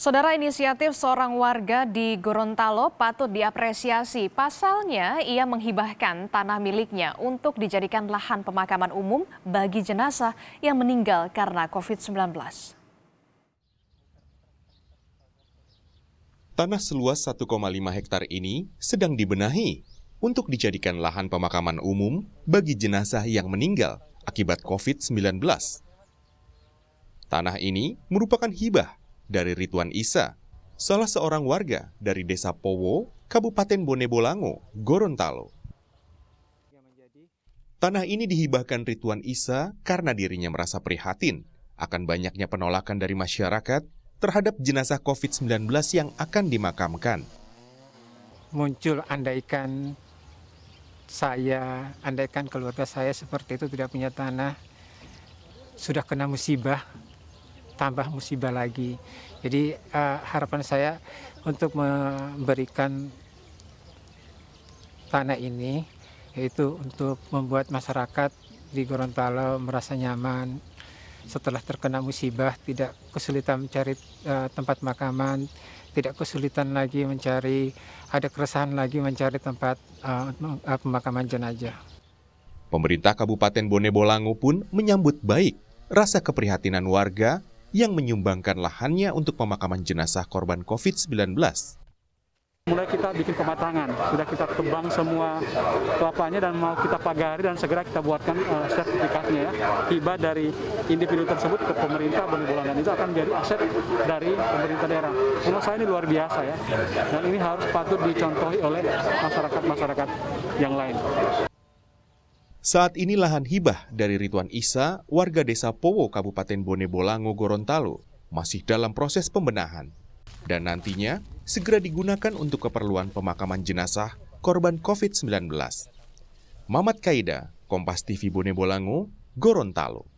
Saudara inisiatif seorang warga di Gorontalo patut diapresiasi. Pasalnya, ia menghibahkan tanah miliknya untuk dijadikan lahan pemakaman umum bagi jenazah yang meninggal karena COVID-19. Tanah seluas 1,5 hektar ini sedang dibenahi untuk dijadikan lahan pemakaman umum bagi jenazah yang meninggal akibat COVID-19. Tanah ini merupakan hibah dari Rituan Isa, salah seorang warga dari Desa Powo, Kabupaten Bonebolango, Gorontalo. Tanah ini dihibahkan Rituan Isa karena dirinya merasa prihatin akan banyaknya penolakan dari masyarakat terhadap jenazah COVID-19 yang akan dimakamkan. Muncul andaikan saya, andaikan keluarga saya seperti itu tidak punya tanah, sudah kena musibah, tambah musibah lagi. Jadi uh, harapan saya untuk memberikan tanah ini yaitu untuk membuat masyarakat di Gorontalo merasa nyaman setelah terkena musibah tidak kesulitan mencari uh, tempat makaman, tidak kesulitan lagi mencari ada keresahan lagi mencari tempat uh, pemakaman jenazah. Pemerintah Kabupaten Bone Bolango pun menyambut baik rasa keprihatinan warga yang menyumbangkan lahannya untuk pemakaman jenazah korban COVID-19. Mulai kita bikin pematangan, sudah kita tebang semua kelapanya dan mau kita pagari dan segera kita buatkan uh, sertifikatnya ya. Tiba dari individu tersebut ke pemerintah bulan-bulan dan itu akan menjadi aset dari pemerintah daerah. Menurut saya ini luar biasa ya, dan ini harus patut dicontohi oleh masyarakat-masyarakat yang lain. Saat ini lahan hibah dari Rituan Isa, warga desa Powo, Kabupaten Bone Bolango, Gorontalo, masih dalam proses pembenahan. Dan nantinya segera digunakan untuk keperluan pemakaman jenazah korban COVID-19. Mamat Kaida, Kompas TV Bone Bolango, Gorontalo.